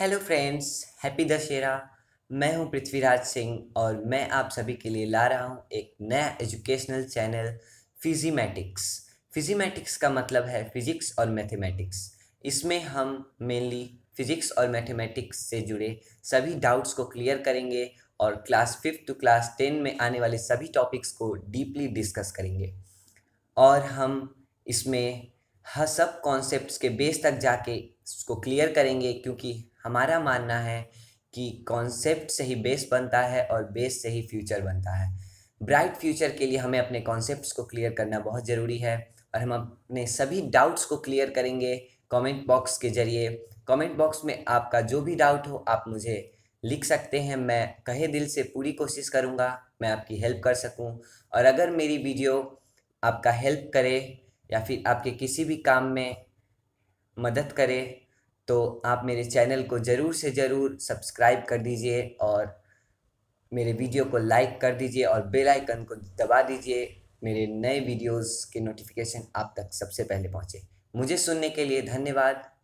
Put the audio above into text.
hello friends happy Dussehra मैं हूं पृथ्वीराज सिंह और मैं आप सभी के लिए ला रहा हूं एक नया एजुकेशनल चैनल फिजीमेटिक्स फिजीमेटिक्स का मतलब है फिजिक्स और मैथमेटिक्स इसमें हम मेनली फिजिक्स और मैथमेटिक्स से जुड़े सभी डाउट्स को क्लियर करेंगे और class fifth to class ten में आने वाले सभी टॉपिक्स को डीपली डिस्कस करेंगे और हम इसमें हर सब कॉन्सेप्ट्स के बेस तक जाके उसको क्लियर करेंगे क्योंकि हमारा मानना है कि कॉन्सेप्ट से ही बेस बनता है और बेस से ही फ्यूचर बनता है ब्राइट फ्यूचर के लिए हमें अपने कॉन्सेप्ट को क्लियर करना बहुत ज़रूरी है और हम अपने सभी डाउट्स को क्लियर करेंगे कमेंट बॉक्स के जरिए कमेंट बॉक्स में आपका जो भी डाउट हो आप मुझे लिख सकते हैं मैं कहे दिल से पूरी कोशिश करूँगा मैं आपकी हेल्प कर सकूँ और अगर मेरी वीडियो आपका हेल्प करे या फिर आपके किसी भी काम में मदद करे तो आप मेरे चैनल को ज़रूर से ज़रूर सब्सक्राइब कर दीजिए और मेरे वीडियो को लाइक कर दीजिए और बेल आइकन को दबा दीजिए मेरे नए वीडियोस के नोटिफिकेशन आप तक सबसे पहले पहुँचे मुझे सुनने के लिए धन्यवाद